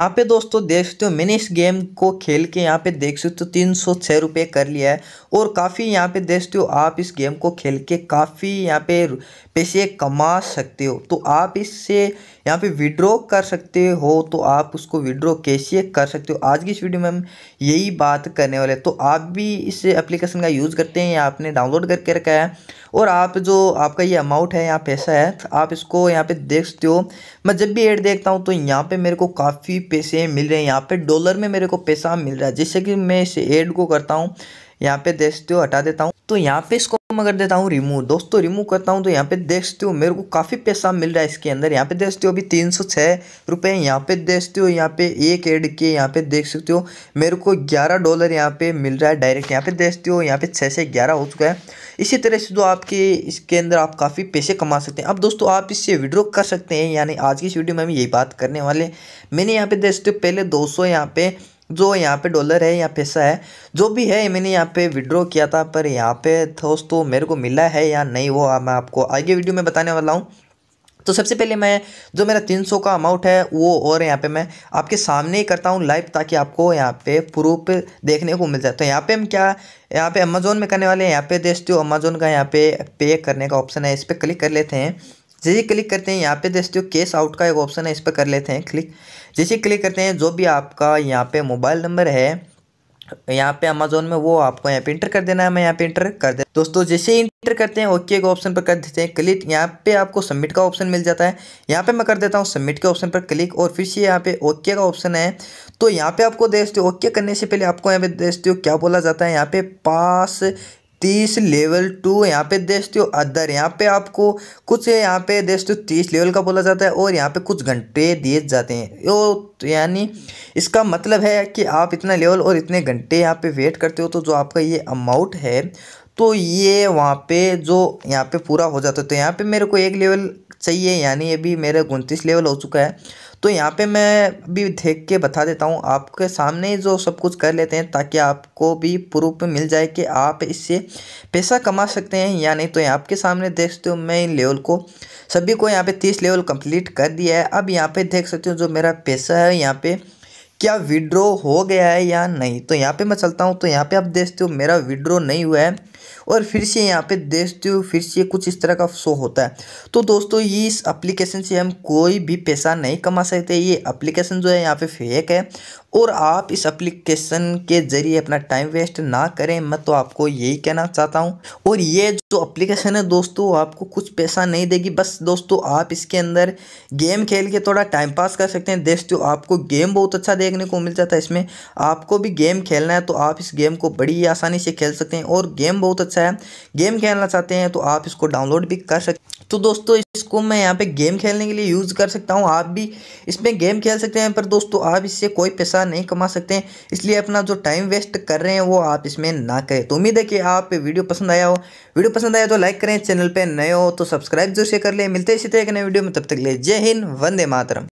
यहाँ पे दोस्तों देख सकते हो मैंने इस गेम को खेल के यहाँ पे देख सकते हो तीन सौ छः रुपये कर लिया है और काफ़ी यहाँ पे देख सकते हो आप इस गेम को खेल के काफ़ी यहाँ पे पैसे कमा सकते हो तो आप इससे यहाँ पे विड्रॉ कर सकते हो तो आप उसको विड्रॉ कैसे कर सकते हो आज की इस वीडियो में हम यही बात करने वाले तो आप भी इस एप्लीकेशन का यूज़ करते हैं या आपने डाउनलोड करके रखा है और आप जो आपका ये अमाउंट है यहाँ पैसा है आप इसको यहाँ पे देख सकते हो मैं जब भी एड देखता हूँ तो यहाँ पे मेरे को काफ़ी पैसे मिल रहे हैं यहाँ पे डॉलर में मेरे को पैसा मिल रहा है जिससे कि मैं इस एड को करता हूँ यहाँ पे देख सकते हो हटा देता हूँ तो यहाँ पे इसको मैं कर देता हूँ रिमूव दोस्तों रिमूव करता हूँ तो यहाँ पे देख सकते हो मेरे को काफ़ी पैसा मिल रहा है इसके अंदर यहाँ पे देख सकते हो अभी तीन सौ छः रुपये यहाँ पे देख सकते हो यहाँ पे एक ऐड के यहाँ पे देख सकते हो मेरे को ग्यारह डॉलर यहाँ पे मिल रहा है डायरेक्ट यहाँ पे देख सकते हो यहाँ पे छः से ग्यारह हो चुका है इसी तरह से जो आपके इसके अंदर आप काफ़ी पैसे कमा सकते हैं अब दोस्तों आप इससे विड्रॉ कर सकते हैं यानी आज की इस वीडियो में हम यही बात करने वाले मैंने यहाँ पे देख सकते हो पहले दो सौ यहाँ पे जो यहाँ पे डॉलर है या पैसा है जो भी है मैंने यहाँ पे विड्रॉ किया था पर यहाँ पे दोस्तों मेरे को मिला है या नहीं वो मैं आपको आगे वीडियो में बताने वाला हूँ तो सबसे पहले मैं जो मेरा तीन सौ का अमाउंट है वो और यहाँ पे मैं आपके सामने ही करता हूँ लाइव ताकि आपको यहाँ पे प्रूफ देखने को मिल जाए तो यहाँ पे हम क्या यहाँ पे अमेजोन में करने वाले हैं यहाँ पे देखते हो अमेजोन का यहाँ पे पे करने का ऑप्शन है इस पर क्लिक कर लेते हैं जैसे क्लिक करते हैं यहाँ पे दोस्तों केस आउट का एक ऑप्शन है इस पर कर लेते हैं क्लिक जैसे क्लिक करते हैं जो भी आपका यहाँ पे मोबाइल नंबर है यहाँ पे अमेजोन में वो आपको यहाँ पे इंटर कर देना है मैं यहाँ पे इंटर कर दे दोस्तों जैसे इंटर करते हैं ओके के ऑप्शन पर कर देते हैं क्लिक यहाँ पे आपको सबमिट का ऑप्शन मिल जाता है यहाँ पे मैं कर देता हूँ सबमिट के ऑप्शन पर क्लिक और फिर से यहाँ पे ओके का ऑप्शन है तो यहाँ पे आपको देखते हो ओके करने से पहले आपको यहाँ पे देखते हो क्या बोला जाता है यहाँ पे पास तीस लेवल टू यहाँ पे हो तो अदर यहाँ पे आपको कुछ यहाँ पे हो तो तीस लेवल का बोला जाता है और यहाँ पे कुछ घंटे दिए जाते हैं तो यानी इसका मतलब है कि आप इतना लेवल और इतने घंटे यहाँ पे वेट करते हो तो जो आपका ये अमाउंट है तो ये वहाँ पे जो यहाँ पे पूरा हो जाता है तो यहाँ पे मेरे को एक लेवल सही है यानी ये भी मेरा उनतीस लेवल हो चुका है तो यहाँ पे मैं भी देख के बता देता हूँ आपके सामने जो सब कुछ कर लेते हैं ताकि आपको भी प्रूफ मिल जाए कि आप इससे पैसा कमा सकते हैं या नहीं तो यहाँ आपके सामने देख सकते हो मैं इन लेवल को सभी को यहाँ पे तीस लेवल कंप्लीट कर दिया है अब यहाँ पे देख सकते हो जो मेरा पैसा है यहाँ पे क्या विड्रो हो गया है या नहीं तो यहाँ पर मैं चलता हूँ तो यहाँ पे आप देखते हो मेरा विड्रो नहीं हुआ है और फिर से यहाँ पे देखते हो फिर से कुछ इस तरह का शो होता है तो दोस्तों ये इस एप्लीकेशन से हम कोई भी पैसा नहीं कमा सकते ये एप्लीकेशन जो है यहाँ पे फेक है और आप इस एप्लीकेशन के ज़रिए अपना टाइम वेस्ट ना करें मैं तो आपको यही कहना चाहता हूँ और ये जो एप्लीकेशन है दोस्तों आपको कुछ पैसा नहीं देगी बस दोस्तों आप इसके अंदर गेम खेल के थोड़ा टाइम पास कर सकते हैं हो तो आपको गेम बहुत अच्छा देखने को मिल जाता है इसमें आपको भी गेम खेलना है तो आप इस गेम को बड़ी आसानी से खेल सकते हैं और गेम बहुत अच्छा अच्छा है गेम खेलना चाहते हैं तो आप इसको डाउनलोड भी कर सकते तो दोस्तों इसको मैं यहाँ पे गेम खेलने के लिए यूज़ कर सकता हूँ आप भी इसमें गेम खेल सकते हैं पर दोस्तों आप इससे कोई पैसा नहीं कमा सकते हैं इसलिए अपना जो टाइम वेस्ट कर रहे हैं वो आप इसमें ना करें तो उम्मीद है कि आप वीडियो पसंद आया हो वीडियो पसंद आया तो लाइक करें चैनल पर नए हो तो सब्सक्राइब जरूर से कर लें मिलते इसी तरह के नए वीडियो में तब तक ले जय हिंद वंदे मातरम